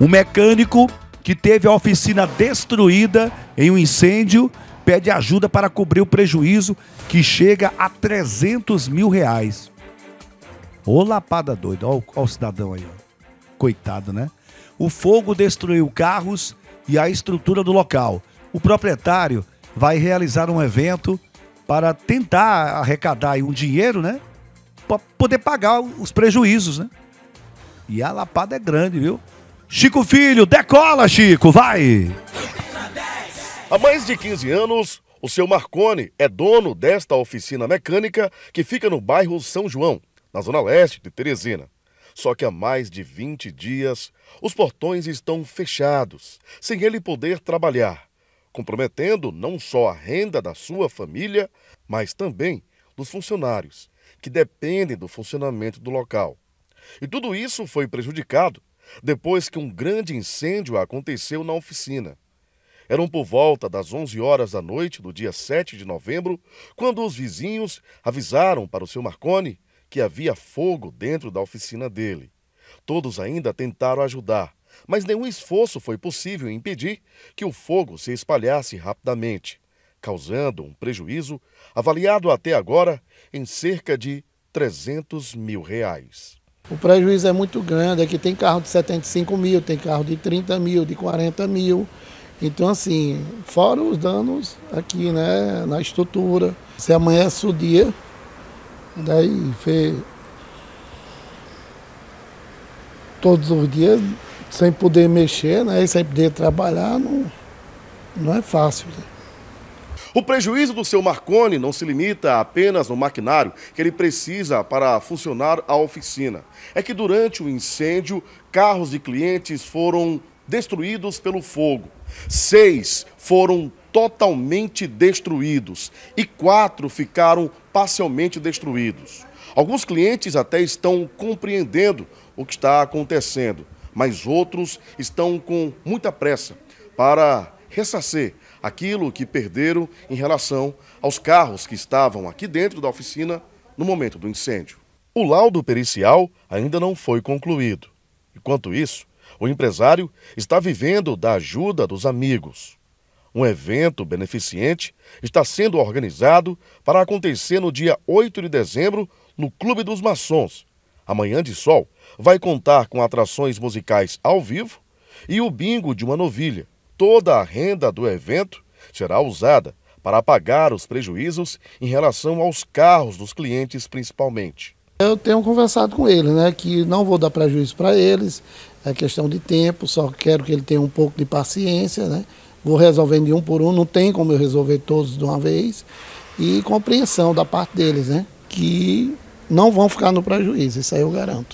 Um mecânico que teve a oficina destruída em um incêndio pede ajuda para cobrir o prejuízo que chega a 300 mil reais. Ô lapada doida, ó, o cidadão aí, coitado, né? O fogo destruiu carros e a estrutura do local. O proprietário vai realizar um evento para tentar arrecadar um dinheiro, né? Para poder pagar os prejuízos, né? E a lapada é grande, viu? Chico Filho, decola, Chico, vai! Há mais de 15 anos, o seu Marcone é dono desta oficina mecânica que fica no bairro São João, na zona leste de Teresina. Só que há mais de 20 dias, os portões estão fechados, sem ele poder trabalhar, comprometendo não só a renda da sua família, mas também dos funcionários, que dependem do funcionamento do local. E tudo isso foi prejudicado depois que um grande incêndio aconteceu na oficina. Eram por volta das 11 horas da noite do dia 7 de novembro, quando os vizinhos avisaram para o seu Marconi que havia fogo dentro da oficina dele. Todos ainda tentaram ajudar, mas nenhum esforço foi possível impedir que o fogo se espalhasse rapidamente, causando um prejuízo avaliado até agora em cerca de 300 mil reais. O prejuízo é muito grande, é que tem carro de 75 mil, tem carro de 30 mil, de 40 mil. Então, assim, fora os danos aqui, né, na estrutura. Se amanhece o dia, daí fez todos os dias, sem poder mexer, né, sem poder trabalhar, não, não é fácil. Né? O prejuízo do seu Marconi não se limita apenas no maquinário que ele precisa para funcionar a oficina. É que durante o incêndio, carros e clientes foram destruídos pelo fogo. Seis foram totalmente destruídos e quatro ficaram parcialmente destruídos. Alguns clientes até estão compreendendo o que está acontecendo, mas outros estão com muita pressa para ressarcir aquilo que perderam em relação aos carros que estavam aqui dentro da oficina no momento do incêndio. O laudo pericial ainda não foi concluído. Enquanto isso, o empresário está vivendo da ajuda dos amigos. Um evento beneficente está sendo organizado para acontecer no dia 8 de dezembro no Clube dos Maçons. Amanhã de Sol vai contar com atrações musicais ao vivo e o bingo de uma novilha. Toda a renda do evento será usada para pagar os prejuízos em relação aos carros dos clientes, principalmente. Eu tenho conversado com eles, né, que não vou dar prejuízo para eles, é questão de tempo, só quero que ele tenha um pouco de paciência, né? Vou resolvendo de um por um, não tem como eu resolver todos de uma vez. E compreensão da parte deles, né? Que não vão ficar no prejuízo, isso aí eu garanto.